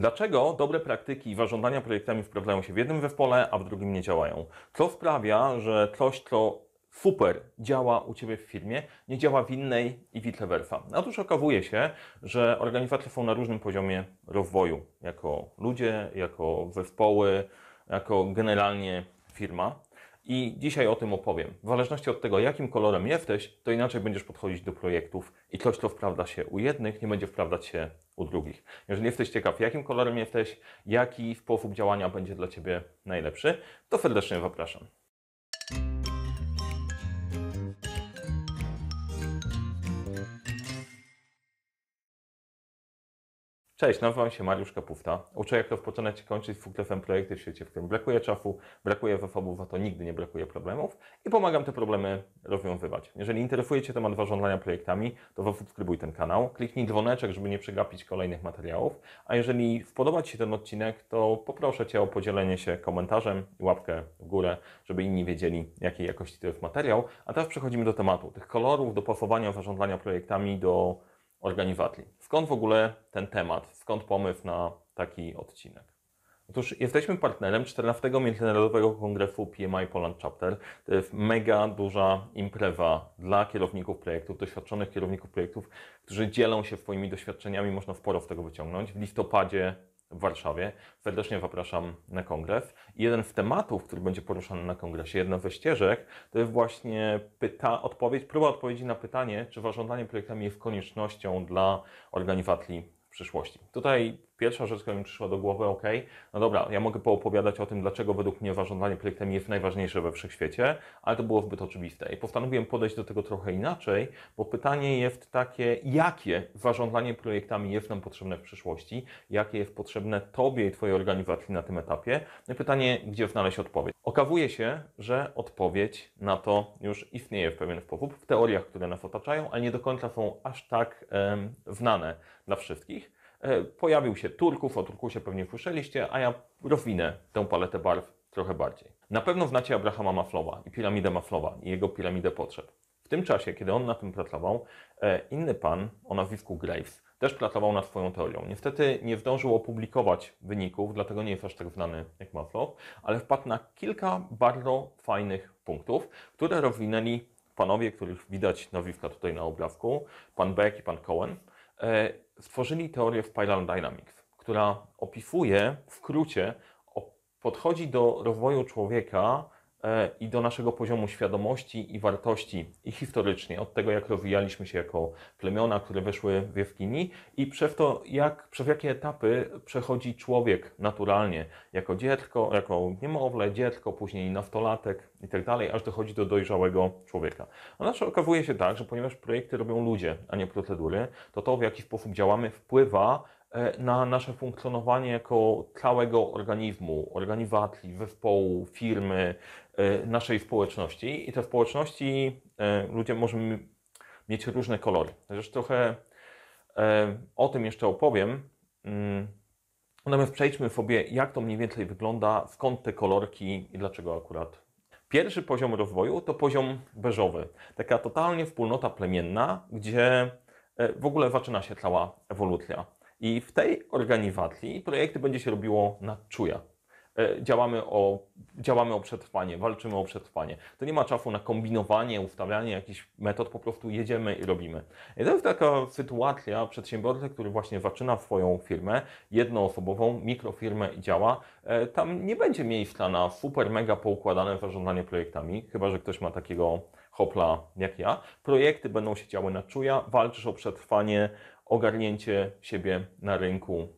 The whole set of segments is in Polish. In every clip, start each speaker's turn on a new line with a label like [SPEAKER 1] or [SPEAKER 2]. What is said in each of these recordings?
[SPEAKER 1] Dlaczego dobre praktyki i zarządzania projektami sprawdzają się w jednym zespole, a w drugim nie działają? Co sprawia, że coś, co super działa u Ciebie w firmie, nie działa w innej i vice versa. Otóż okazuje się, że organizacje są na różnym poziomie rozwoju, jako ludzie, jako zespoły, jako generalnie firma. I dzisiaj o tym opowiem. W zależności od tego, jakim kolorem jesteś, to inaczej będziesz podchodzić do projektów i coś, co sprawdza się u jednych, nie będzie sprawdzać się u drugich. Jeżeli jesteś ciekaw, jakim kolorem jesteś, jaki sposób działania będzie dla Ciebie najlepszy, to serdecznie zapraszam. Cześć, nazywam się Mariusz Kapufta. Uczę jak to w początku kończyć fuklefem projekty w świecie, w którym brakuje czasu, brakuje zasobów, a to nigdy nie brakuje problemów i pomagam te problemy rozwiązywać. Jeżeli interesuje Cię temat zarządzania projektami, to zasubskrybuj ten kanał, kliknij dzwoneczek, żeby nie przegapić kolejnych materiałów, a jeżeli spodoba Ci się ten odcinek, to poproszę Cię o podzielenie się komentarzem i łapkę w górę, żeby inni wiedzieli jakiej jakości to jest materiał. A teraz przechodzimy do tematu tych kolorów, dopasowania zarządzania projektami do Organizatli. Skąd w ogóle ten temat? Skąd pomysł na taki odcinek? Otóż jesteśmy partnerem 14 Międzynarodowego Kongresu PMI Poland Chapter. To jest mega duża impreza dla kierowników projektów, doświadczonych kierowników projektów, którzy dzielą się swoimi doświadczeniami, można sporo z tego wyciągnąć. W listopadzie w Warszawie. Serdecznie zapraszam na kongres. I jeden z tematów, który będzie poruszany na kongresie, jedna ze ścieżek, to jest właśnie pyta odpowiedź, próba odpowiedzi na pytanie, czy zarządzanie projektami jest koniecznością dla organizacji w przyszłości. Tutaj pierwsza rzecz, która mi przyszła do głowy, ok, no dobra, ja mogę poopowiadać o tym, dlaczego według mnie zarządzanie projektem jest najważniejsze we wszechświecie, ale to było zbyt oczywiste. I postanowiłem podejść do tego trochę inaczej, bo pytanie jest takie, jakie zarządzanie projektami jest nam potrzebne w przyszłości, jakie jest potrzebne Tobie i Twojej organizacji na tym etapie. No i pytanie, gdzie znaleźć odpowiedź. Okazuje się, że odpowiedź na to już istnieje w pewien sposób, w teoriach, które nas otaczają, ale nie do końca są aż tak um, znane dla wszystkich. E, pojawił się Turków, o Turkusie pewnie słyszeliście, a ja rozwinę tę paletę barw trochę bardziej. Na pewno znacie Abrahama Maflowa i piramidę Maflowa i jego piramidę potrzeb. W tym czasie, kiedy on na tym pracował, e, inny pan o nazwisku Graves też pracował nad swoją teorią. Niestety nie zdążył opublikować wyników, dlatego nie jest aż tak znany jak Maflow, ale wpadł na kilka bardzo fajnych punktów, które rozwinęli panowie, których widać nazwiska tutaj na obrazku, pan Beck i pan Cohen e, stworzyli teorię Spiral Dynamics, która opisuje w skrócie, podchodzi do rozwoju człowieka E, i do naszego poziomu świadomości i wartości i historycznie, od tego jak rozwijaliśmy się jako plemiona, które weszły w jaskini i przez to, jak, przez jakie etapy przechodzi człowiek naturalnie, jako dziecko, jako niemowlę, dziecko, później nastolatek i tak dalej, aż dochodzi do dojrzałego człowieka. A nasze okazuje się tak, że ponieważ projekty robią ludzie, a nie procedury, to to w jaki sposób działamy wpływa E, na nasze funkcjonowanie jako całego organizmu, organizacji, zespołu, firmy, e, naszej społeczności. I te społeczności e, ludzie możemy mieć różne kolory. Zresztą trochę o tym jeszcze opowiem. Mm, natomiast przejdźmy sobie, jak to mniej więcej wygląda, skąd te kolorki i dlaczego akurat. Pierwszy poziom rozwoju to poziom beżowy. Taka totalnie wspólnota plemienna, gdzie w ogóle zaczyna się cała ewolucja i w tej organizacji projekty będzie się robiło na czuja. E, działamy o, działamy o przetrwanie, walczymy o przetrwanie. To nie ma czasu na kombinowanie, ustawianie jakichś metod, po prostu jedziemy i robimy. I to jest taka sytuacja przedsiębiorcy, który właśnie zaczyna swoją firmę jednoosobową, mikrofirmę i działa. E, tam nie będzie miejsca na super mega poukładane zarządzanie projektami, chyba że ktoś ma takiego hopla jak ja. Projekty będą się działy na czuja, walczysz o przetrwanie, ogarnięcie siebie na rynku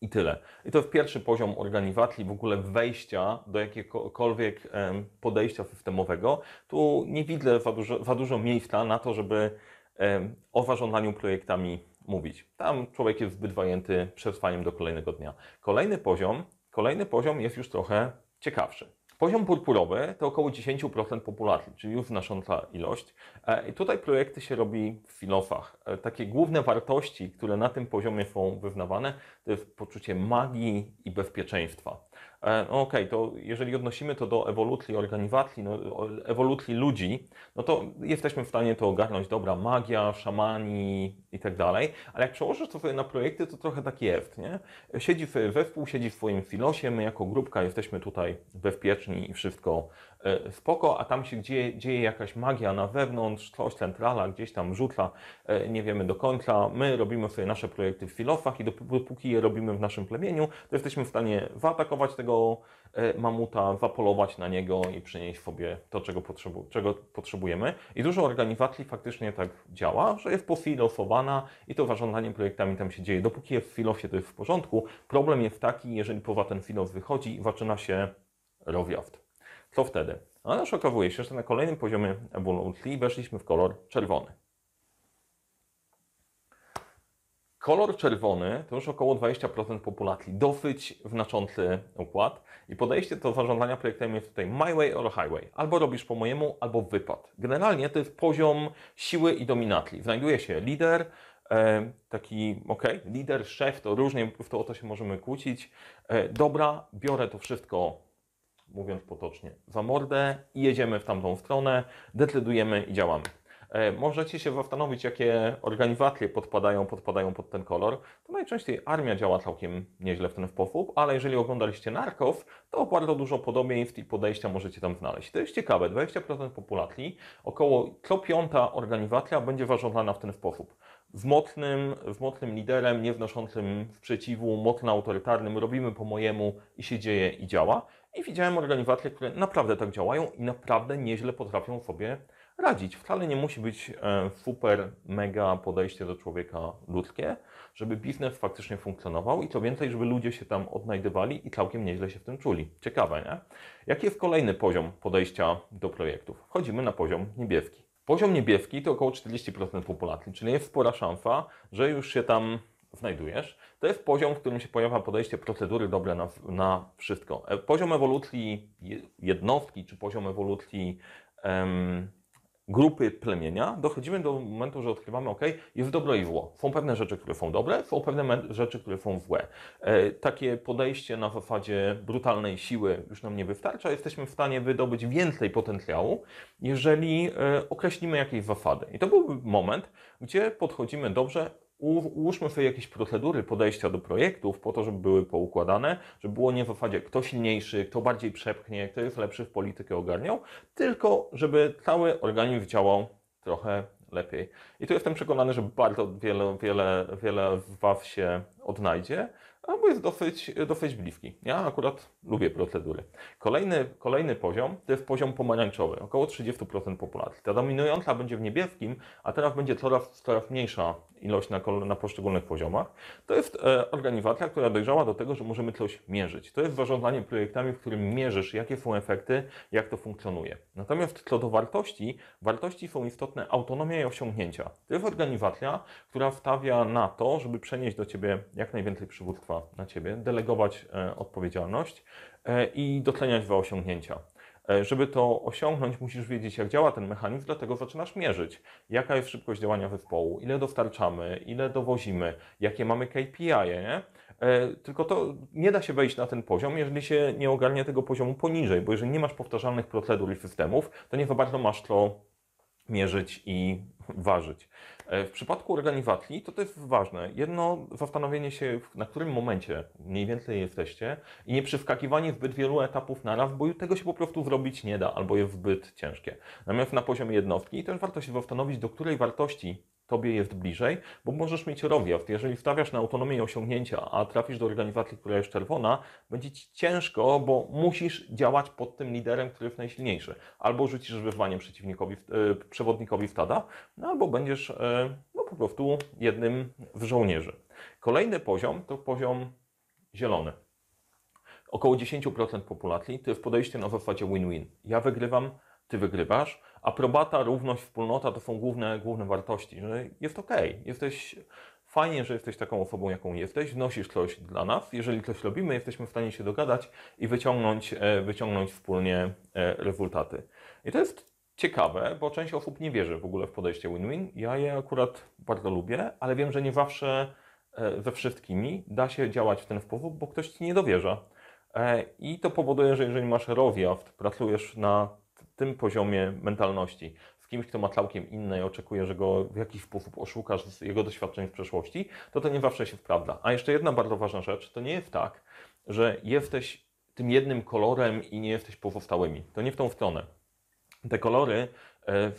[SPEAKER 1] i tyle. I to jest pierwszy poziom organizacji, w ogóle wejścia do jakiegokolwiek podejścia systemowego. Tu nie widzę za dużo, za dużo miejsca na to, żeby o zarządzaniu projektami mówić. Tam człowiek jest zbyt wajęty przetrwaniem do kolejnego dnia. Kolejny poziom, kolejny poziom jest już trochę ciekawszy. Poziom purpurowy to około 10% populacji, czyli już znacząca ilość. E, I tutaj projekty się robi w filofach. E, takie główne wartości, które na tym poziomie są wyznawane, to jest poczucie magii i bezpieczeństwa. E, no okej, okay, to jeżeli odnosimy to do ewolucji, organizacji, no, ludzi, no to jesteśmy w stanie to ogarnąć, dobra, magia, szamani i tak dalej, ale jak przełożysz to sobie na projekty, to trochę tak jest, nie? Siedzi we wpół, siedzi w swoim filosie, my jako grupka jesteśmy tutaj bezpieczni i wszystko E, spoko, a tam się dzieje, dzieje jakaś magia na wewnątrz, coś centrala gdzieś tam rzuca, e, nie wiemy do końca. My robimy sobie nasze projekty w filofach i dopóki je robimy w naszym plemieniu, to jesteśmy w stanie zaatakować tego e, mamuta, zapolować na niego i przynieść sobie to, czego, potrzebu czego potrzebujemy. I dużo organizacji faktycznie tak działa, że jest pofilofowana i to zarządzanie projektami tam się dzieje. Dopóki jest w filofie, to jest w porządku. Problem jest taki, jeżeli poza ten filof wychodzi, zaczyna się rowiaft co wtedy? A nasz okazuje się, że na kolejnym poziomie ewolucji weszliśmy w kolor czerwony. Kolor czerwony to już około 20% populacji, dosyć znaczący układ. I podejście do zarządzania projektem jest tutaj my way or highway. Albo robisz po mojemu, albo wypad. Generalnie to jest poziom siły i dominacji. Znajduje się lider, e, taki, ok, lider, szef, to różnie w to o to się możemy kłócić. E, dobra, biorę to wszystko mówiąc potocznie, za mordę i jedziemy w tamtą stronę, decydujemy i działamy. E, możecie się zastanowić, jakie organizacje podpadają, podpadają pod ten kolor. To najczęściej armia działa całkiem nieźle w ten sposób, ale jeżeli oglądaliście Narkos, to bardzo dużo podobieństw i podejścia możecie tam znaleźć. To jest ciekawe, 20% populacji, około co piąta organizacja będzie ważona w ten sposób z mocnym, w mocnym liderem, niewnoszącym sprzeciwu, mocno autorytarnym, robimy po mojemu i się dzieje i działa. I widziałem organizacje, które naprawdę tak działają i naprawdę nieźle potrafią sobie radzić. Wcale nie musi być e, super, mega podejście do człowieka ludzkie, żeby biznes faktycznie funkcjonował i co więcej, żeby ludzie się tam odnajdywali i całkiem nieźle się w tym czuli. Ciekawe, nie? Jaki jest kolejny poziom podejścia do projektów? Wchodzimy na poziom niebieski. Poziom niebieski to około 40% populacji, czyli jest spora szansa, że już się tam znajdujesz, to jest poziom, w którym się pojawia podejście procedury dobre na, na wszystko. E, poziom ewolucji jednostki czy poziom ewolucji em, grupy plemienia, dochodzimy do momentu, że odkrywamy, ok, jest dobro i zło. Są pewne rzeczy, które są dobre, są pewne rzeczy, które są złe. E, takie podejście na zasadzie brutalnej siły już nam nie wystarcza. Jesteśmy w stanie wydobyć więcej potencjału, jeżeli e, określimy jakieś zasady. I to byłby moment, gdzie podchodzimy dobrze, ułóżmy sobie jakieś procedury podejścia do projektów po to, żeby były poukładane, żeby było nie w zasadzie kto silniejszy, kto bardziej przepchnie, kto jest lepszy w politykę ogarniał, tylko żeby cały organizm działał trochę lepiej. I tu jestem przekonany, że bardzo wiele, wiele, wiele z Was się odnajdzie albo jest dosyć, dosyć bliski. Ja akurat lubię procedury. Kolejny, kolejny poziom to jest poziom pomarańczowy, około 30% populacji. Ta dominująca będzie w niebieskim, a teraz będzie coraz, coraz mniejsza ilość na, na poszczególnych poziomach. To jest e, organizacja, która dojrzała do tego, że możemy coś mierzyć. To jest zarządzanie projektami, w którym mierzysz, jakie są efekty, jak to funkcjonuje. Natomiast co do wartości, wartości są istotne autonomia i osiągnięcia. To jest organizacja, która stawia na to, żeby przenieść do Ciebie jak najwięcej przywództwa na ciebie, delegować e, odpowiedzialność e, i dotleniać dwa osiągnięcia. E, żeby to osiągnąć, musisz wiedzieć, jak działa ten mechanizm, dlatego zaczynasz mierzyć, jaka jest szybkość działania zespołu, ile dostarczamy, ile dowozimy, jakie mamy KPI, nie? Tylko to nie da się wejść na ten poziom, jeżeli się nie ogarnie tego poziomu poniżej, bo jeżeli nie masz powtarzalnych procedur i systemów, to nie za bardzo masz to mierzyć i ważyć. E, w przypadku organiwatli to, to jest ważne. Jedno, zastanowienie się, na którym momencie mniej więcej jesteście i nie przywkakiwanie zbyt wielu etapów naraz, bo tego się po prostu zrobić nie da albo jest zbyt ciężkie. Natomiast na poziomie jednostki też warto się zastanowić, do której wartości Tobie jest bliżej, bo możesz mieć rozjazd. Jeżeli stawiasz na autonomię i osiągnięcia, a trafisz do organizacji, która jest czerwona, będzie Ci ciężko, bo musisz działać pod tym liderem, który jest najsilniejszy. Albo rzucisz wyzwaniem przeciwnikowi, e, przewodnikowi stada, no albo będziesz e, no, po prostu jednym z żołnierzy. Kolejny poziom to poziom zielony. Około 10% populacji to jest podejście na zasadzie win-win. Ja wygrywam, ty wygrywasz. Aprobata, równość, wspólnota to są główne, główne wartości, że jest okej, jesteś fajnie, że jesteś taką osobą, jaką jesteś, wnosisz coś dla nas. Jeżeli coś robimy, jesteśmy w stanie się dogadać i wyciągnąć, e, wyciągnąć wspólnie e, rezultaty. I to jest ciekawe, bo część osób nie wierzy w ogóle w podejście win-win. Ja je akurat bardzo lubię, ale wiem, że nie zawsze e, ze wszystkimi da się działać w ten sposób, bo ktoś ci nie dowierza. I to powoduje, że jeżeli masz rozjazd, pracujesz na tym poziomie mentalności z kimś, kto ma całkiem inne i oczekuje, że go w jakiś sposób oszukasz z jego doświadczeń w przeszłości, to to nie zawsze się sprawdza. A jeszcze jedna bardzo ważna rzecz, to nie jest tak, że jesteś tym jednym kolorem i nie jesteś pozostałymi. To nie w tą stronę. Te kolory e,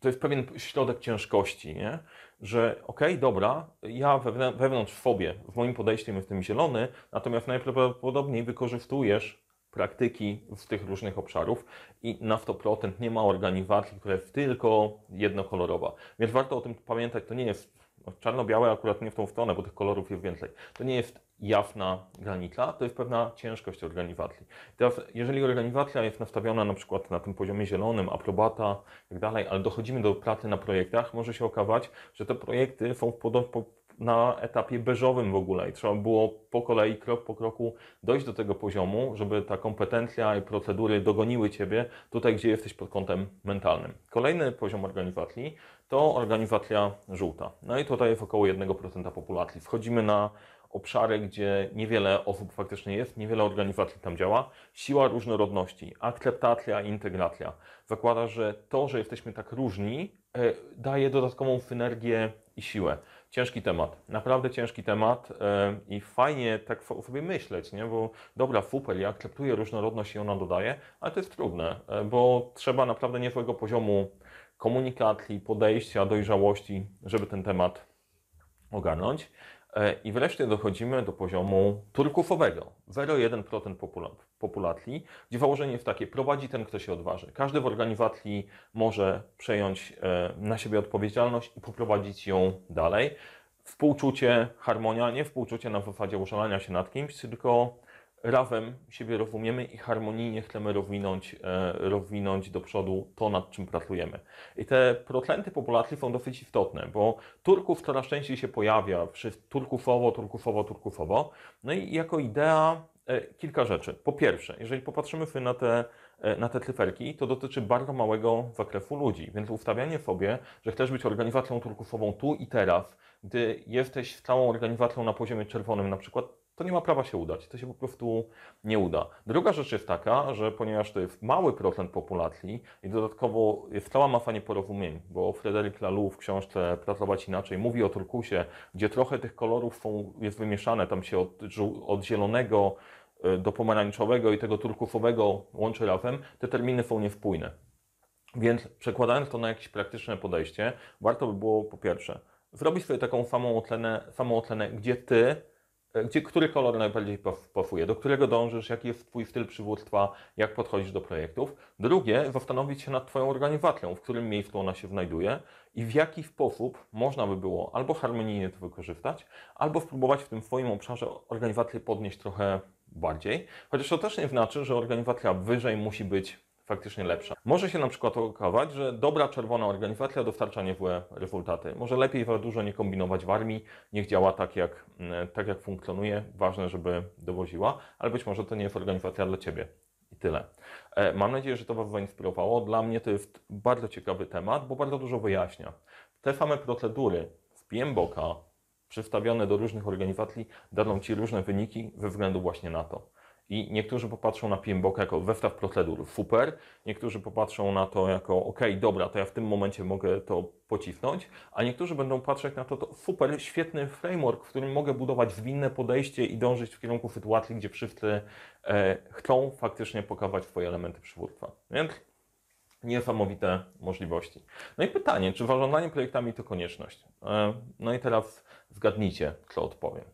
[SPEAKER 1] to jest pewien środek ciężkości, nie? że okej, okay, dobra, ja wewnątrz w sobie, w moim podejściu jestem zielony, natomiast najprawdopodobniej wykorzystujesz praktyki z tych różnych obszarów i naftoprocent nie ma organizacji, która jest tylko jednokolorowa. Więc warto o tym pamiętać, to nie jest no, czarno-białe akurat nie w tą stronę, bo tych kolorów jest więcej. To nie jest jawna granica, to jest pewna ciężkość organizacji. Teraz, jeżeli organizacja jest nastawiona na przykład na tym poziomie zielonym, aprobata i tak dalej, ale dochodzimy do pracy na projektach, może się okazać, że te projekty są w podobnym na etapie beżowym w ogóle i trzeba było po kolei, krok po kroku dojść do tego poziomu, żeby ta kompetencja i procedury dogoniły Ciebie tutaj, gdzie jesteś pod kątem mentalnym. Kolejny poziom organizacji to organizacja żółta. No i tutaj jest około 1% populacji. Wchodzimy na obszary, gdzie niewiele osób faktycznie jest, niewiele organizacji tam działa. Siła różnorodności, akceptacja i integracja. Zakłada, że to, że jesteśmy tak różni, e, daje dodatkową synergię i siłę. Ciężki temat, naprawdę ciężki temat e, i fajnie tak sobie myśleć, nie? bo dobra, FUPEL, ja akceptuję różnorodność i ona dodaje, ale to jest trudne, e, bo trzeba naprawdę niezłego poziomu komunikacji, podejścia, dojrzałości, żeby ten temat ogarnąć. E, I wreszcie dochodzimy do poziomu turkufowego, 0,1% popula populacji, gdzie założenie jest takie, prowadzi ten, kto się odważy. Każdy w organizacji może przejąć e, na siebie odpowiedzialność i poprowadzić ją dalej. Współczucie, harmonia, nie współczucie na zasadzie uszalania się nad kimś, tylko razem siebie rozumiemy i harmonijnie chcemy rozwinąć, e, rozwinąć do przodu to, nad czym pracujemy. I te procenty populacji są dosyć istotne, bo Turków coraz częściej się pojawia, turkufowo, turkufowo, turkufowo. No i jako idea e, kilka rzeczy. Po pierwsze, jeżeli popatrzymy sobie na te, e, na te cyferki, to dotyczy bardzo małego zakresu ludzi, więc ustawianie sobie, że chcesz być organizacją turkusową tu i teraz, gdy jesteś całą organizacją na poziomie czerwonym na przykład, to nie ma prawa się udać. To się po prostu nie uda. Druga rzecz jest taka, że ponieważ to jest mały procent populacji i dodatkowo jest cała masa nieporozumień, bo Frederick Laloux w książce Pracować Inaczej mówi o turkusie, gdzie trochę tych kolorów są, jest wymieszane, tam się od, od zielonego y, do pomarańczowego i tego turkusowego łączy razem, te terminy są niespójne. Więc przekładając to na jakieś praktyczne podejście, warto by było po pierwsze zrobić sobie taką samą ocenę, samą ocenę gdzie ty gdzie, który kolor najbardziej pasuje, do którego dążysz, jaki jest Twój styl przywództwa, jak podchodzisz do projektów. Drugie, zastanowić się nad Twoją organizacją, w którym miejscu ona się znajduje i w jaki sposób można by było albo harmonijnie to wykorzystać, albo spróbować w tym swoim obszarze organizację podnieść trochę bardziej. Chociaż to też nie znaczy, że organizacja wyżej musi być faktycznie lepsza. Może się na przykład okazać, że dobra czerwona organizacja dostarcza niezłe rezultaty. Może lepiej za dużo nie kombinować w armii, niech działa tak jak, mm, tak jak funkcjonuje, ważne, żeby dowoziła, ale być może to nie jest organizacja dla Ciebie. I tyle. E, mam nadzieję, że to Was zainspirowało. Dla mnie to jest bardzo ciekawy temat, bo bardzo dużo wyjaśnia. Te same procedury w PMBOK przystawione do różnych organizacji dadzą Ci różne wyniki ze względu właśnie na to. I niektórzy popatrzą na PMBOK jako zestaw procedur super, niektórzy popatrzą na to jako ok, dobra, to ja w tym momencie mogę to pocisnąć, a niektórzy będą patrzeć na to, to super, świetny framework, w którym mogę budować zwinne podejście i dążyć w kierunku sytuacji, gdzie wszyscy e, chcą faktycznie pokazać swoje elementy przywództwa. Więc niesamowite możliwości. No i pytanie, czy zarządzanie projektami to konieczność? E, no i teraz zgadnijcie, co odpowiem.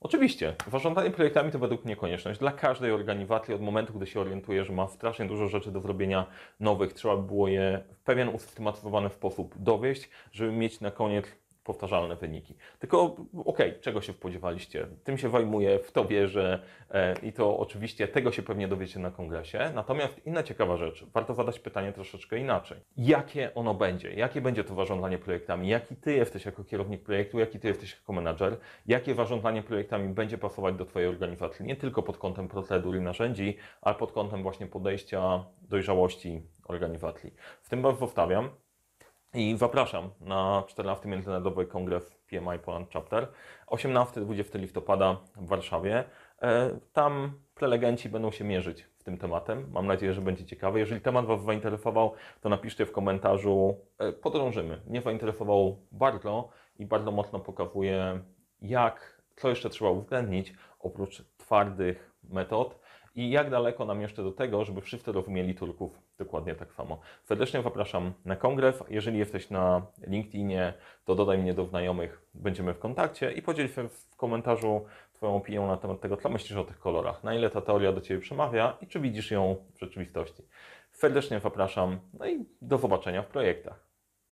[SPEAKER 1] Oczywiście, zarządzanie projektami to według mnie konieczność. Dla każdej organizacji od momentu, gdy się orientuje, że ma strasznie dużo rzeczy do zrobienia nowych, trzeba było je w pewien usystematyzowany sposób dowieść, żeby mieć na koniec powtarzalne wyniki. Tylko okej, okay, czego się spodziewaliście? Tym się wajmuję, w to wierzę e, i to oczywiście tego się pewnie dowiecie na kongresie. Natomiast inna ciekawa rzecz, warto zadać pytanie troszeczkę inaczej. Jakie ono będzie? Jakie będzie to warządzanie projektami? Jaki ty jesteś jako kierownik projektu? Jaki ty jesteś jako menadżer? Jakie warządzanie projektami będzie pasować do twojej organizacji? Nie tylko pod kątem procedur i narzędzi, ale pod kątem właśnie podejścia dojrzałości organizacji. W tym was zostawiam. I zapraszam na 14 Międzynarodowy Kongres PMI Poland Chapter 18-20 listopada w Warszawie. E, tam prelegenci będą się mierzyć w tym tematem. Mam nadzieję, że będzie ciekawe. Jeżeli temat Was zainteresował, to napiszcie w komentarzu. E, podrążymy. Mnie zainteresował bardzo i bardzo mocno pokazuje, jak, co jeszcze trzeba uwzględnić oprócz twardych metod i jak daleko nam jeszcze do tego, żeby wszyscy rozumieli Turków dokładnie tak samo. Serdecznie zapraszam na kongres. Jeżeli jesteś na LinkedInie, to dodaj mnie do znajomych, będziemy w kontakcie i podziel się w komentarzu Twoją opinią na temat tego, co myślisz o tych kolorach, na ile ta teoria do Ciebie przemawia i czy widzisz ją w rzeczywistości. Serdecznie zapraszam, no i do zobaczenia w projektach.